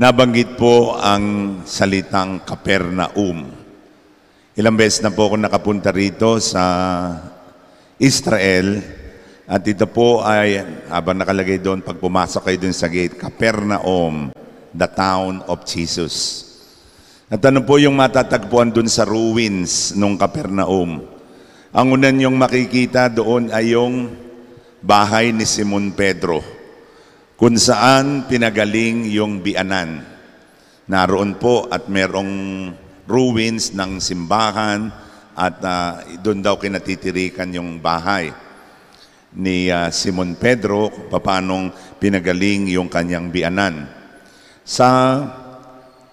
Nabanggit po ang salitang Kapernaum. Ilang beses na po ako nakapunta rito sa Israel at ito po ay habang nakalagay doon pag pumasok kayo doon sa gate, Kapernaum, the town of Jesus. At ano po yung matatagpuan doon sa ruins nung Kapernaum? Ang unan yung makikita doon ay yung bahay ni Simon Pedro. Pedro kung saan pinagaling yung bianan. Naroon po at merong ruins ng simbahan at uh, doon daw kinatitirikan yung bahay ni uh, Simon Pedro paanong pinagaling yung kanyang bianan. Sa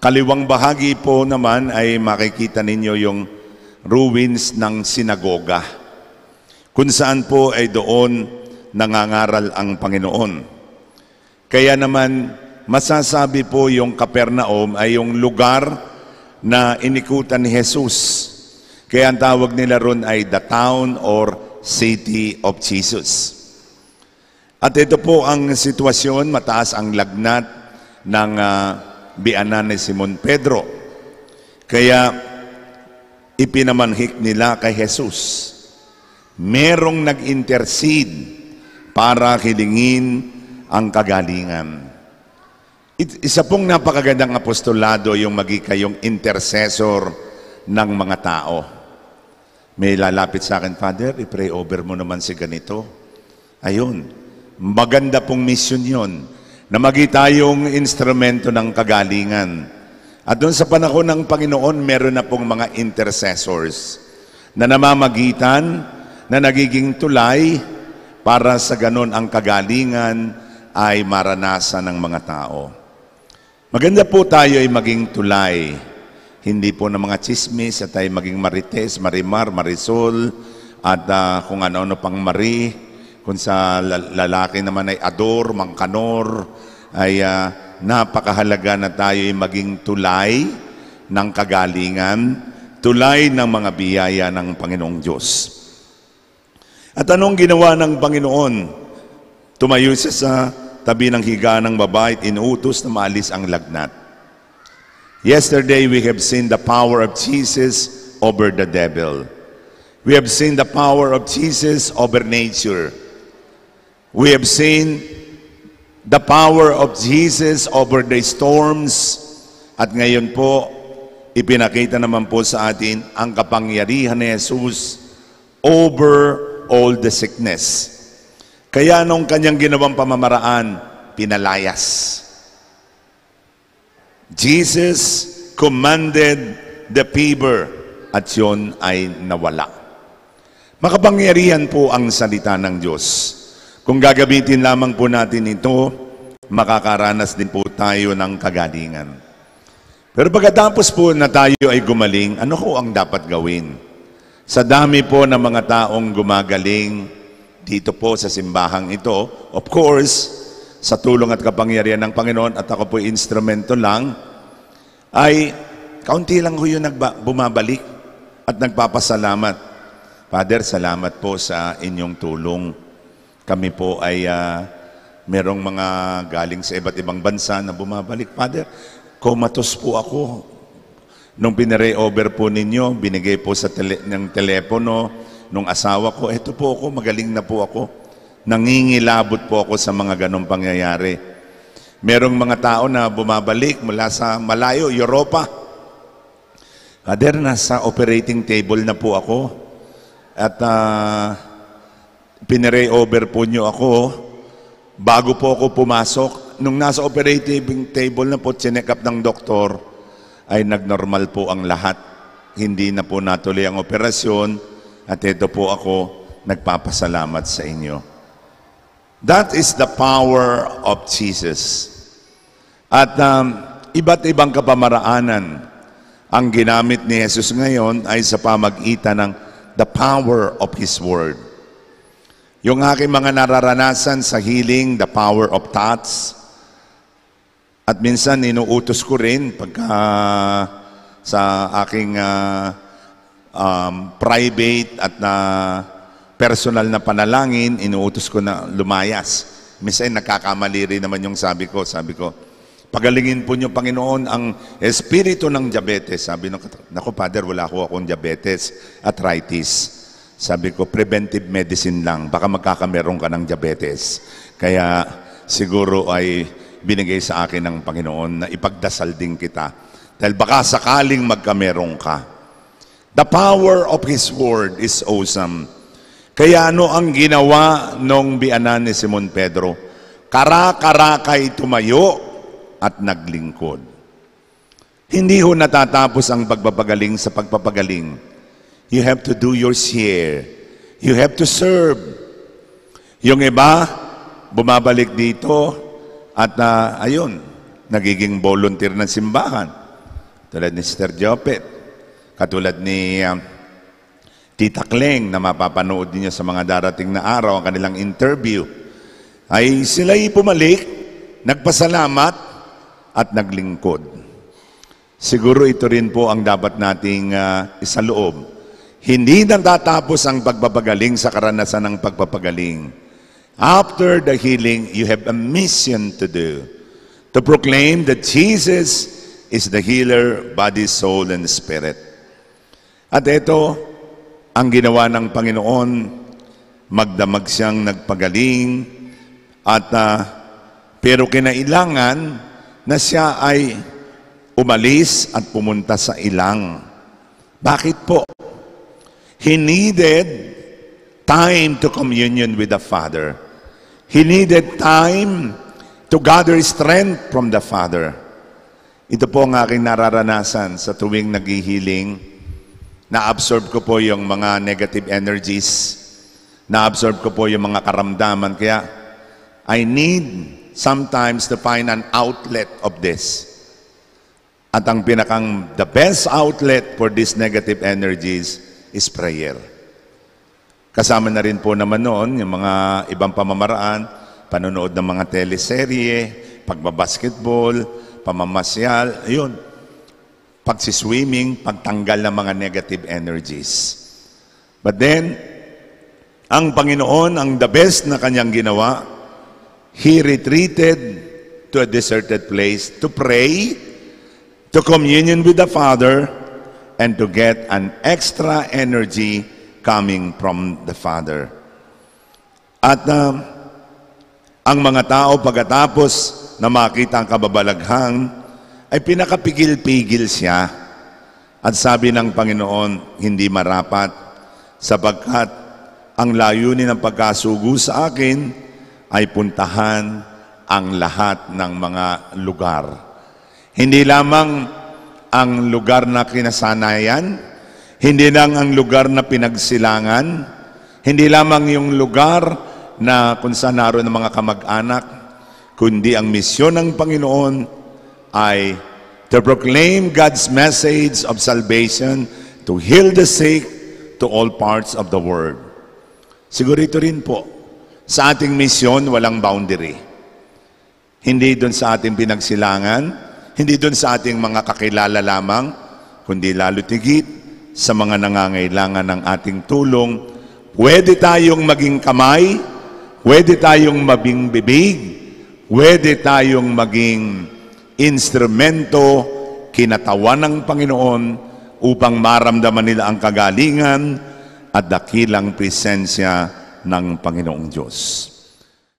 kaliwang bahagi po naman ay makikita ninyo yung ruins ng sinagoga kung saan po ay doon nangangaral ang Panginoon. Kaya naman, masasabi po yung Kapernaum ay yung lugar na inikutan ni Jesus. Kaya ang tawag nila ron ay the town or city of Jesus. At ito po ang sitwasyon, mataas ang lagnat ng uh, bianan ni Simon Pedro. Kaya ipinamanhik nila kay Jesus. Merong nag-intercede para kilingin ang kagalingan. It, isa pong napakagandang apostolado yung magi kayong intercessor ng mga tao. May lalapit sa akin, Father, i-pray over mo naman si ganito. Ayun, maganda pong mission yon na magi tayong instrumento ng kagalingan. At doon sa panahon ng Panginoon, meron na pong mga intercessors na namamagitan, na nagiging tulay para sa ganon ang kagalingan, ay maranasan ng mga tao. Maganda po tayo ay maging tulay, hindi po ng mga chismis at ay maging marites, marimar, marisol, at uh, kung ano-ano pang mari, kung sa lalaki naman ay ador, mangkanor, ay uh, napakahalaga na tayo ay maging tulay ng kagalingan, tulay ng mga biyaya ng Panginoong Diyos. At anong ginawa ng Panginoon? Tumayo siya sa tabi ng higa ng babae at inutos na maalis ang lagnat. Yesterday, we have seen the power of Jesus over the devil. We have seen the power of Jesus over nature. We have seen the power of Jesus over the storms. At ngayon po, ipinakita naman po sa atin ang kapangyarihan ni Jesus over all the sickness. Kaya nung kanyang ginawang pamamaraan, pinalayas. Jesus commanded the fever at yun ay nawala. Makapangyarihan po ang salita ng Diyos. Kung gagamitin lamang po natin ito, makakaranas din po tayo ng kagalingan. Pero pagkatapos po na tayo ay gumaling, ano ko ang dapat gawin? Sa dami po ng mga taong gumagaling, dito po sa simbahang ito. Of course, sa tulong at kapangyarihan ng Panginoon at ako po instrumento lang, ay kaunti lang ko yung nagba- bumabalik at nagpapasalamat. Father, salamat po sa inyong tulong. Kami po ay uh, merong mga galing sa iba't ibang bansa na bumabalik. Father, komatos po ako. Nung pinare-over po ninyo, binigay po sa tele- ng telepono, nung asawa ko, eto po ako, magaling na po ako. Nangingilabot po ako sa mga ganong pangyayari. Merong mga tao na bumabalik mula sa malayo, Europa. Father, nasa operating table na po ako. At uh, pinray over po nyo ako oh. bago po ako pumasok. Nung nasa operating table na po, chinek up ng doktor, ay nagnormal po ang lahat. Hindi na po natuloy ang operasyon at ito po ako nagpapasalamat sa inyo. That is the power of Jesus. At um, iba't ibang kapamaraanan ang ginamit ni Jesus ngayon ay sa pamagitan ng the power of His Word. Yung aking mga nararanasan sa healing, the power of thoughts, at minsan inuutos ko rin pagka uh, sa aking uh, um, private at na personal na panalangin, inuutos ko na lumayas. Minsan nakakamali rin naman yung sabi ko. Sabi ko, pagalingin po niyo Panginoon ang espiritu ng diabetes. Sabi ng nako Father, wala ko akong diabetes, arthritis. Sabi ko, preventive medicine lang. Baka magkakameron ka ng diabetes. Kaya siguro ay binigay sa akin ng Panginoon na ipagdasal din kita. Dahil baka sakaling magkameron ka. The power of His Word is awesome. Kaya ano ang ginawa nung bianan ni Simon Pedro? Kara-karakay tumayo at naglingkod. Hindi ho natatapos ang pagpapagaling sa pagpapagaling. You have to do your share. You have to serve. Yung iba, bumabalik dito at uh, ayun, nagiging volunteer ng simbahan. Tulad ni Sister Jopet. Katulad ni uh, Tita Kleng na mapapanood niya sa mga darating na araw ang kanilang interview, ay sila'y pumalik, nagpasalamat at naglingkod. Siguro ito rin po ang dapat nating uh, isaloob. Hindi natatapos ang pagpapagaling sa karanasan ng pagpapagaling. After the healing, you have a mission to do. To proclaim that Jesus is the healer, body, soul, and spirit. At ito ang ginawa ng Panginoon, magdamag siyang nagpagaling at uh, pero kinailangan na siya ay umalis at pumunta sa ilang. Bakit po? He needed time to communion with the Father. He needed time to gather strength from the Father. Ito po ang aking nararanasan sa tuwing naghihiling na-absorb ko po yung mga negative energies. Na-absorb ko po yung mga karamdaman. Kaya I need sometimes to find an outlet of this. At ang pinakang the best outlet for these negative energies is prayer. Kasama na rin po naman noon yung mga ibang pamamaraan, panonood ng mga teleserye, pagbabasketball, pamamasyal, yun pagsiswimming, pagtanggal ng mga negative energies. But then, ang Panginoon, ang the best na kanyang ginawa, He retreated to a deserted place to pray, to communion with the Father, and to get an extra energy coming from the Father. At uh, ang mga tao pagkatapos na makita ang kababalaghang, ay pinakapigil-pigil siya. At sabi ng Panginoon, hindi marapat sapagkat ang layunin ng pagkasugo sa akin ay puntahan ang lahat ng mga lugar. Hindi lamang ang lugar na kinasanayan, hindi lang ang lugar na pinagsilangan, hindi lamang yung lugar na kung saan naroon ng mga kamag-anak, kundi ang misyon ng Panginoon I to proclaim God's message of salvation, to heal the sick to all parts of the world. Sigurito rin po, sa ating misyon, walang boundary. Hindi doon sa ating pinagsilangan, hindi doon sa ating mga kakilala lamang, kundi lalo tigit sa mga nangangailangan ng ating tulong. Pwede tayong maging kamay, pwede tayong mabing bibig, pwede tayong maging instrumento, kinatawan ng Panginoon upang maramdaman nila ang kagalingan at dakilang presensya ng Panginoong Diyos.